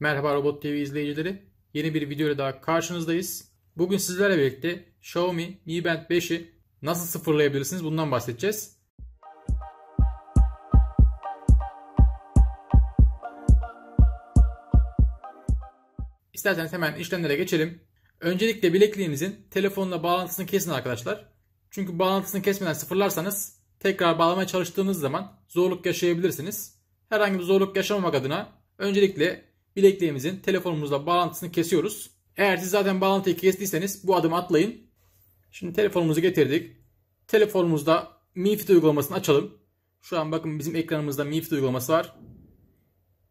Merhaba Robot TV izleyicileri. Yeni bir video ile daha karşınızdayız. Bugün sizlerle birlikte Xiaomi Mi Band 5'i nasıl sıfırlayabilirsiniz bundan bahsedeceğiz. İsterseniz hemen işlemlere geçelim. Öncelikle bilekliğinizin telefonla bağlantısını kesin arkadaşlar. Çünkü bağlantısını kesmeden sıfırlarsanız tekrar bağlamaya çalıştığınız zaman zorluk yaşayabilirsiniz. Herhangi bir zorluk yaşamamak adına öncelikle bilekliğimizin telefonumuzla bağlantısını kesiyoruz. Eğer siz zaten bağlantıyı kestiyseniz bu adımı atlayın. Şimdi telefonumuzu getirdik. Telefonumuzda MiFit uygulamasını açalım. Şu an bakın bizim ekranımızda MiFit uygulaması var.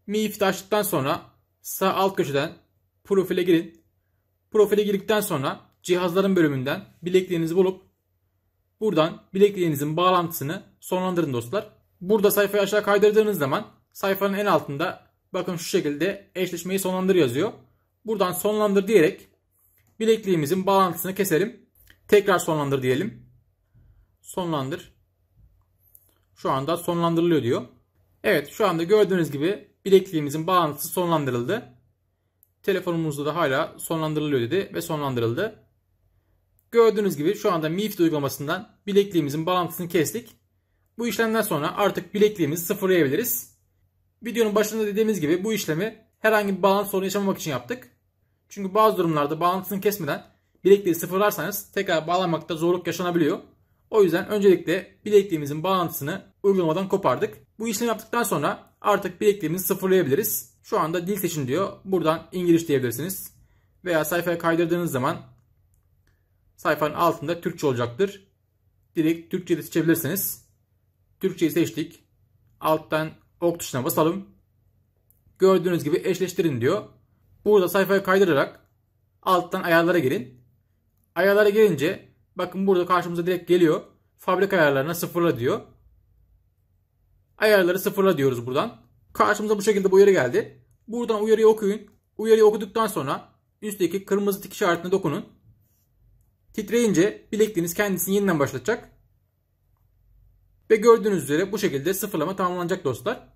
MiFit açtıktan sonra sağ alt köşeden profile girin. Profile girdikten sonra cihazların bölümünden bilekliğinizi bulup buradan bilekliğinizin bağlantısını sonlandırın dostlar. Burada sayfayı aşağı kaydırdığınız zaman sayfanın en altında bakın şu şekilde eşleşmeyi sonlandır yazıyor. Buradan sonlandır diyerek bilekliğimizin bağlantısını keselim. Tekrar sonlandır diyelim. Sonlandır. Şu anda sonlandırılıyor diyor. Evet şu anda gördüğünüz gibi bilekliğimizin bağlantısı sonlandırıldı. Telefonumuzda da hala sonlandırılıyor dedi ve sonlandırıldı. Gördüğünüz gibi şu anda MiFit uygulamasından bilekliğimizin bağlantısını kestik. Bu işlemden sonra artık bilekliğimizi sıfırlayabiliriz. Videonun başında dediğimiz gibi bu işlemi herhangi bir bağlantı sorunu yaşamamak için yaptık. Çünkü bazı durumlarda bağlantısını kesmeden bilekliği sıfırlarsanız tekrar bağlamakta zorluk yaşanabiliyor. O yüzden öncelikle bilekliğimizin bağlantısını uygulamadan kopardık. Bu işlemi yaptıktan sonra artık bilekliğimizi sıfırlayabiliriz. Şu anda dil seçin diyor. Buradan İngiliz diyebilirsiniz. Veya sayfaya kaydırdığınız zaman sayfanın altında Türkçe olacaktır. Direkt Türkçe'yi seçebilirsiniz. Türkçeyi seçtik. Alttan ok tuşuna basalım. Gördüğünüz gibi eşleştirin diyor. Burada sayfayı kaydırarak alttan ayarlara girin. Ayarlara gelince bakın burada karşımıza direkt geliyor. Fabrika ayarlarına sıfırla diyor. Ayarları sıfırla diyoruz buradan. Karşımıza bu şekilde bu uyarı geldi. Buradan uyarıyı okuyun. Uyarıyı okuduktan sonra üstteki kırmızı tik işaretine dokunun. Titreyince bilekliğiniz kendisini yeniden başlatacak. Ve gördüğünüz üzere bu şekilde sıfırlama tamamlanacak dostlar.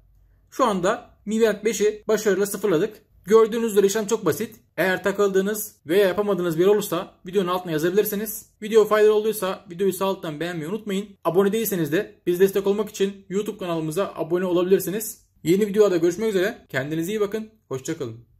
Şu anda milyard 5'i başarıyla sıfırladık. Gördüğünüz üzere işlem çok basit. Eğer takıldığınız veya yapamadığınız bir olursa videonun altına yazabilirsiniz. Video faydalı olduysa videoyu sağ alttan beğenmeyi unutmayın. Abone değilseniz de biz destek olmak için YouTube kanalımıza abone olabilirsiniz. Yeni videoda görüşmek üzere. Kendinize iyi bakın. Hoşçakalın.